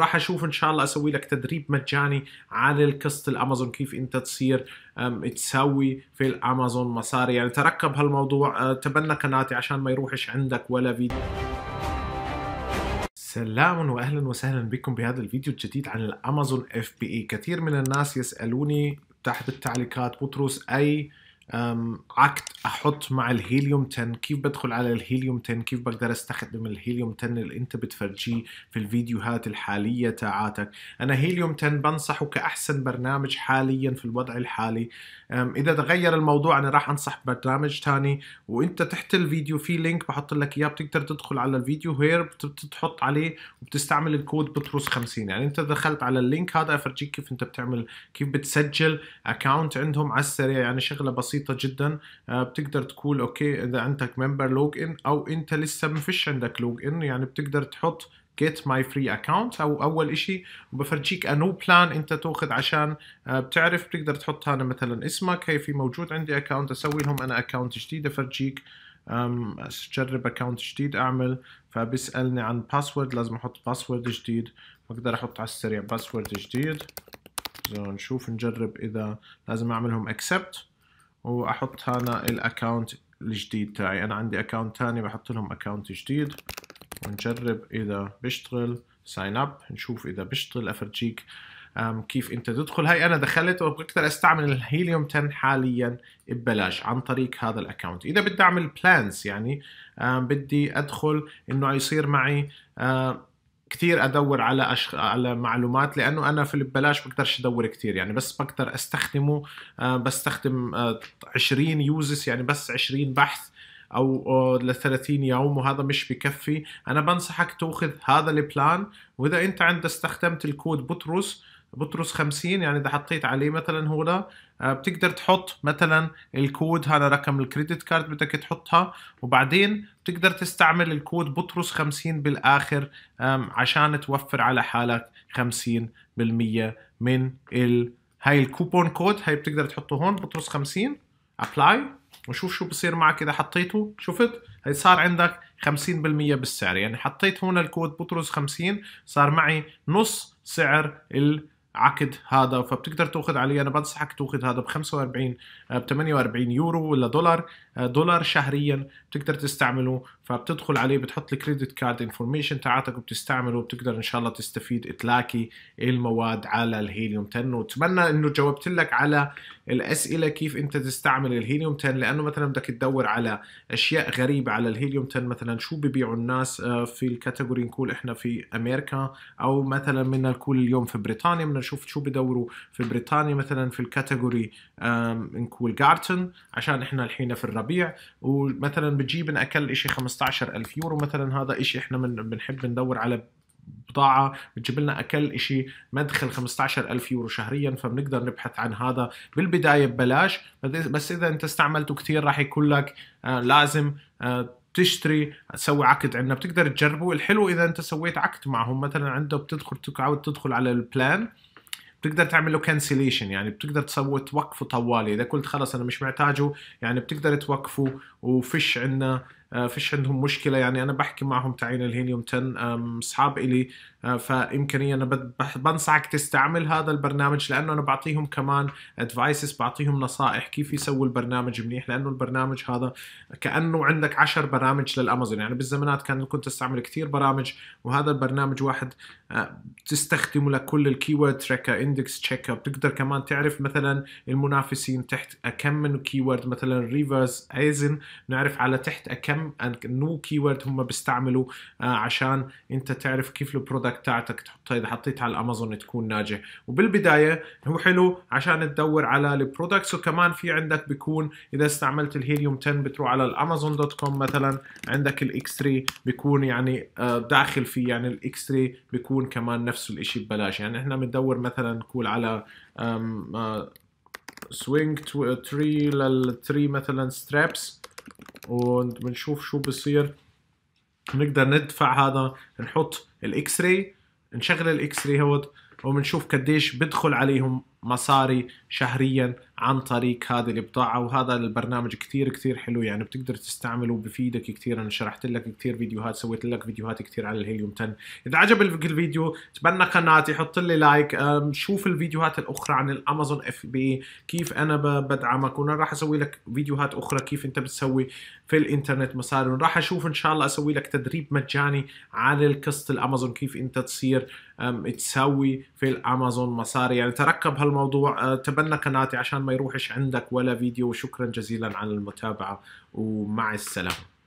راح اشوف ان شاء الله اسوي لك تدريب مجاني على القسط الامازون كيف انت تصير تسوي في الامازون مصاري يعني تركب هالموضوع أه، تبنى قناتي عشان ما يروحش عندك ولا فيديو سلام واهلا وسهلا بكم بهذا الفيديو الجديد عن الامازون اف بي اي كثير من الناس يسالوني تحت التعليقات بطرس اي عكت احط مع الهيليوم 10 كيف بدخل على الهيليوم 10 كيف بقدر استخدم الهيليوم 10 اللي انت بتفرجيه في الفيديوهات الحاليه تاعاتك انا هيليوم 10 بنصحه كاحسن برنامج حاليا في الوضع الحالي اذا تغير الموضوع انا راح انصح برنامج تاني وانت تحت الفيديو في لينك بحط لك اياه بتقدر تدخل على الفيديو هير بتحط عليه وبتستعمل الكود بطرس 50 يعني انت دخلت على اللينك هذا افرجيك كيف انت بتعمل كيف بتسجل اكونت عندهم على السريع يعني شغله بسيطه بسيطه جدا آه، بتقدر تقول اوكي اذا عندك ممبر لوج ان او انت لسه ما فيش عندك لوج ان يعني بتقدر تحط get my free account او اول شيء بفرجيك انو بلان انت تاخذ عشان آه، بتعرف بتقدر تحط هنا مثلا اسمك هي في موجود عندي اكونت اسوي لهم انا اكونت جديد افرجيك اجرب اكونت جديد اعمل فبيسالني عن باسورد لازم احط باسورد جديد بقدر احط على السريع باسورد جديد نشوف نجرب اذا لازم اعملهم accept واحط هنا الاكونت الجديد تاعي انا عندي اكونت ثاني بحط لهم اكونت جديد ونجرب اذا بيشتغل ساين اب نشوف اذا بيشتغل افرجيك كيف انت تدخل هاي انا دخلت وبقدر استعمل الهيليوم 10 حاليا ببلاش عن طريق هذا الاكونت اذا بدي اعمل بلانس يعني بدي ادخل انه يصير معي كثير ادور على أشخ... على معلومات لانه انا في البلاش بقدرش ادور كثير يعني بس بقدر استخدمه آه، بستخدم 20 آه، يوزس يعني بس 20 بحث او ل 30 يوم وهذا مش بكفي انا بنصحك تاخذ هذا البلان واذا انت عند استخدمت الكود بطرس بطرس 50 يعني اذا حطيت عليه مثلا هولا آه، بتقدر تحط مثلا الكود هذا رقم الكريدت كارد بدك تحطها وبعدين بتقدر تستعمل الكود بطرس 50 بالاخر عشان توفر على حالك 50% من ال... هاي الكوبون كود هاي بتقدر تحطه هون بطرس 50 ابلاي وشوف شو بصير معك اذا حطيته شفت هي صار عندك 50% بالسعر يعني حطيت هون الكود بطرس 50 صار معي نص سعر ال عقد هذا فبتقدر تاخذ عليه انا بنصحك تاخذ هذا ب 45 ب 48 يورو ولا دولار آه، دولار شهريا بتقدر تستعمله فبتدخل عليه بتحط الكريدت كارد انفورميشن تاعتك وبتستعمله وبتقدر ان شاء الله تستفيد تلاقي المواد على الهيليوم 10 واتمنى انه جاوبت لك على الاسئله كيف انت تستعمل الهيليوم 10 لانه مثلا بدك تدور على اشياء غريبه على الهيليوم 10 مثلا شو ببيعوا الناس آه، في الكاتيجوري نقول احنا في امريكا او مثلا بدنا نقول اليوم في بريطانيا بدنا نشوف شو بدوروا في بريطانيا مثلا في الكاتيجوري نقول جارتن عشان احنا الحين في الربيع ومثلا بتجيب اكل شيء 15000 يورو مثلا هذا شيء احنا بنحب ندور على بضاعة بتجيب لنا أقل شيء مدخل 15000 يورو شهريا فبنقدر نبحث عن هذا بالبداية ببلاش بس إذا أنت استعملته كثير راح يكون لك آه، لازم آه، تشتري تسوي عقد عندنا بتقدر تجربه الحلو اذا انت سويت عقد معهم مثلا عنده بتدخل تقعد تدخل على البلان بتقدر تعمل له كانسليشن يعني بتقدر تسوي توقفه طوالي اذا قلت خلص انا مش محتاجه يعني بتقدر توقفه وفش عندنا آه، فيش عندهم مشكله يعني انا بحكي معهم تعين الهيليوم 10 اصحاب الي فامكانيه آه، انا بنصحك تستعمل هذا البرنامج لانه انا بعطيهم كمان ادفايسز بعطيهم نصائح كيف يسووا البرنامج منيح لانه البرنامج هذا كانه عندك 10 برامج للامازون يعني بالزمانات كان كنت استعمل كثير برامج وهذا البرنامج واحد آه، تستخدمه لكل وورد تريكر اندكس تشيك اب تقدر كمان تعرف مثلا المنافسين تحت كم من كيورد مثلا ريفرس ايزن نعرف على تحت كم مهم نو كيورد هم بيستعملوا آه، عشان انت تعرف كيف البرودكت تاعتك تحطها اذا حطيتها على الامازون تكون ناجح وبالبدايه هو حلو عشان تدور على البرودكتس وكمان في عندك بيكون اذا استعملت الهيليوم 10 بتروح على الامازون دوت كوم مثلا عندك الاكس 3 بيكون يعني آه، داخل فيه يعني الاكس 3 بيكون كمان نفس الشيء ببلاش يعني احنا بندور مثلا نقول على سوينج تري للتري مثلا سترابس وبنشوف شو بصير بنقدر ندفع هذا نحط الاكس راي نشغل الاكس راي هود وبنشوف قديش بدخل عليهم مصاري شهريا عن طريق هذه البضاعة وهذا البرنامج كثير كثير حلو يعني بتقدر تستعمله وبفيدك كثير أنا شرحت لك كثير فيديوهات سويت لك فيديوهات كثير على الهيليوم 10 إذا عجب الفيديو تبنى قناتي حط لي لايك شوف الفيديوهات الأخرى عن الأمازون اف بي كيف أنا بدعمك وأنا راح أسوي لك فيديوهات أخرى كيف أنت بتسوي في الإنترنت مصاري وراح أشوف إن شاء الله أسوي لك تدريب مجاني على القسط الأمازون كيف أنت تصير تسوي في الأمازون مصاري يعني تركب هال الموضوع آه، تبنى قناتي عشان ما يروحش عندك ولا فيديو وشكرا جزيلا على المتابعة ومع السلامة